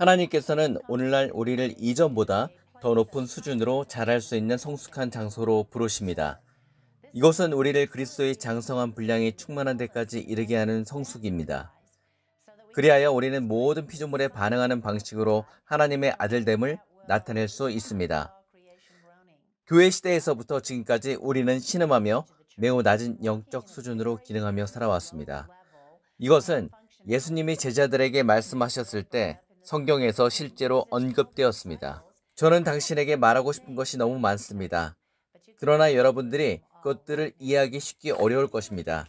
하나님께서는 오늘날 우리를 이전보다 더 높은 수준으로 자랄 수 있는 성숙한 장소로 부르십니다. 이곳은 우리를 그리스도의 장성한 분량이 충만한 데까지 이르게 하는 성숙입니다. 그리하여 우리는 모든 피조물에 반응하는 방식으로 하나님의 아들됨을 나타낼 수 있습니다. 교회 시대에서부터 지금까지 우리는 신음하며 매우 낮은 영적 수준으로 기능하며 살아왔습니다. 이것은 예수님이 제자들에게 말씀하셨을 때 성경에서 실제로 언급되었습니다. 저는 당신에게 말하고 싶은 것이 너무 많습니다. 그러나 여러분들이 그것들을 이해하기 쉽기 어려울 것입니다.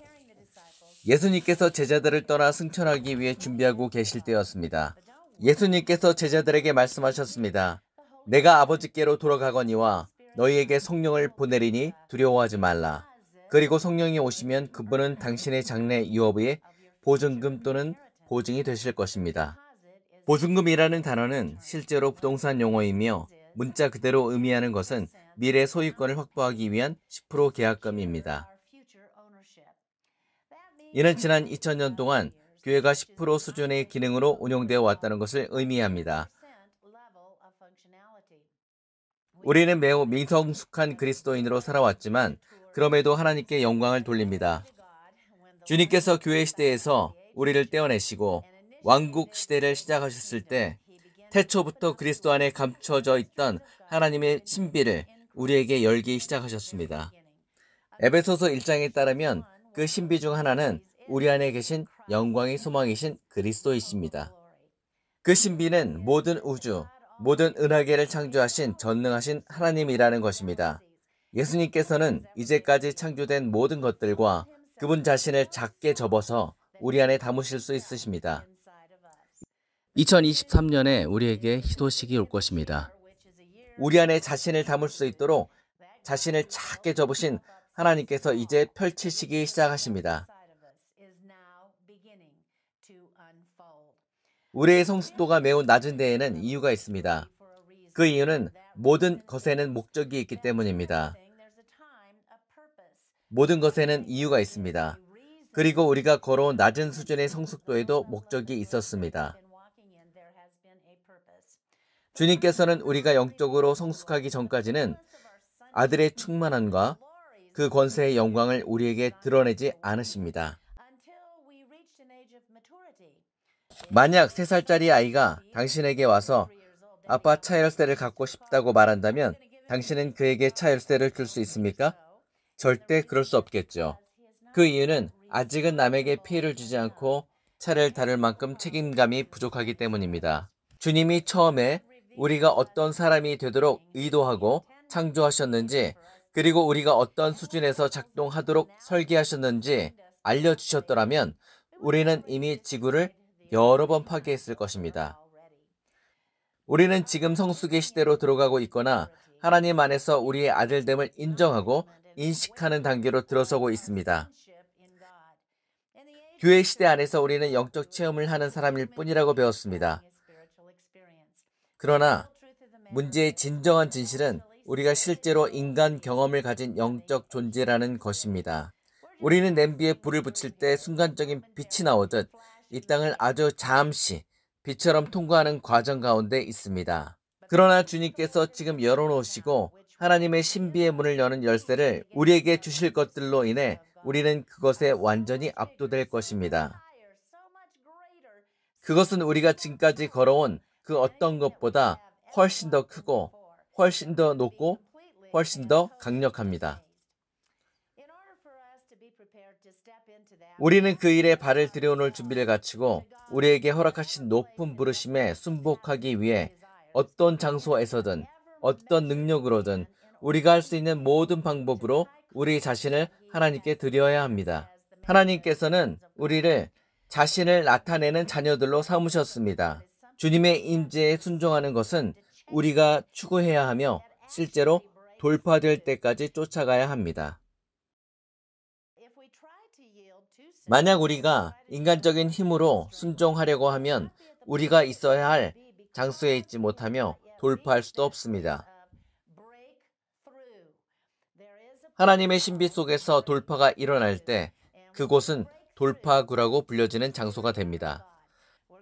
예수님께서 제자들을 떠나 승천하기 위해 준비하고 계실 때였습니다. 예수님께서 제자들에게 말씀하셨습니다. 내가 아버지께로 돌아가거니와 너희에게 성령을 보내리니 두려워하지 말라. 그리고 성령이 오시면 그분은 당신의 장래 유업의 보증금 또는 보증이 되실 것입니다. 보증금이라는 단어는 실제로 부동산 용어이며 문자 그대로 의미하는 것은 미래 소유권을 확보하기 위한 10% 계약금입니다. 이는 지난 2000년 동안 교회가 10% 수준의 기능으로 운영되어 왔다는 것을 의미합니다. 우리는 매우 민성숙한 그리스도인으로 살아왔지만 그럼에도 하나님께 영광을 돌립니다. 주님께서 교회 시대에서 우리를 떼어내시고 왕국 시대를 시작하셨을 때 태초부터 그리스도 안에 감춰져 있던 하나님의 신비를 우리에게 열기 시작하셨습니다. 에베소서 1장에 따르면 그 신비 중 하나는 우리 안에 계신 영광의 소망이신 그리스도이십니다. 그 신비는 모든 우주, 모든 은하계를 창조하신 전능하신 하나님이라는 것입니다. 예수님께서는 이제까지 창조된 모든 것들과 그분 자신을 작게 접어서 우리 안에 담으실 수 있으십니다. 2023년에 우리에게 희소식이 올 것입니다. 우리 안에 자신을 담을 수 있도록 자신을 작게 접으신 하나님께서 이제 펼치시기 시작하십니다. 우리의 성숙도가 매우 낮은 데에는 이유가 있습니다. 그 이유는 모든 것에는 목적이 있기 때문입니다. 모든 것에는 이유가 있습니다. 그리고 우리가 걸어온 낮은 수준의 성숙도에도 목적이 있었습니다. 주님께서는 우리가 영적으로 성숙하기 전까지는 아들의 충만함과 그 권세의 영광을 우리에게 드러내지 않으십니다. 만약 3살짜리 아이가 당신에게 와서 아빠 차 열쇠를 갖고 싶다고 말한다면 당신은 그에게 차 열쇠를 줄 수 있습니까? 절대 그럴 수 없겠죠. 그 이유는 아직은 남에게 피해를 주지 않고 차를 다룰 만큼 책임감이 부족하기 때문입니다. 주님이 처음에 우리가 어떤 사람이 되도록 의도하고 창조하셨는지, 그리고 우리가 어떤 수준에서 작동하도록 설계하셨는지 알려주셨더라면 우리는 이미 지구를 여러 번 파괴했을 것입니다. 우리는 지금 성수기 시대로 들어가고 있거나 하나님 안에서 우리의 아들됨을 인정하고 인식하는 단계로 들어서고 있습니다. 교회 시대 안에서 우리는 영적 체험을 하는 사람일 뿐이라고 배웠습니다. 그러나 문제의 진정한 진실은 우리가 실제로 인간 경험을 가진 영적 존재라는 것입니다. 우리는 냄비에 불을 붙일 때 순간적인 빛이 나오듯 이 땅을 아주 잠시 빛처럼 통과하는 과정 가운데 있습니다. 그러나 주님께서 지금 열어놓으시고 하나님의 신비의 문을 여는 열쇠를 우리에게 주실 것들로 인해 우리는 그것에 완전히 압도될 것입니다. 그것은 우리가 지금까지 걸어온 그 어떤 것보다 훨씬 더 크고 훨씬 더 높고 훨씬 더 강력합니다. 우리는 그 일에 발을 들여놓을 준비를 갖추고 우리에게 허락하신 높은 부르심에 순복하기 위해 어떤 장소에서든 어떤 능력으로든 우리가 할 수 있는 모든 방법으로 우리 자신을 하나님께 드려야 합니다. 하나님께서는 우리를 자신을 나타내는 자녀들로 삼으셨습니다. 주님의 임재에 순종하는 것은 우리가 추구해야 하며 실제로 돌파될 때까지 쫓아가야 합니다. 만약 우리가 인간적인 힘으로 순종하려고 하면 우리가 있어야 할 장소에 있지 못하며 돌파할 수도 없습니다. 하나님의 신비 속에서 돌파가 일어날 때 그곳은 돌파구라고 불려지는 장소가 됩니다.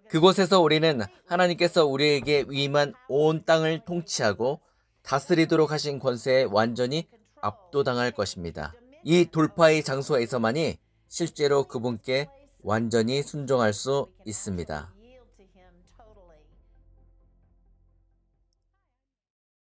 그곳에서 우리는 하나님께서 우리에게 위임한 온 땅을 통치하고 다스리도록 하신 권세에 완전히 압도당할 것입니다. 이 돌파의 장소에서만이 실제로 그분께 완전히 순종할 수 있습니다.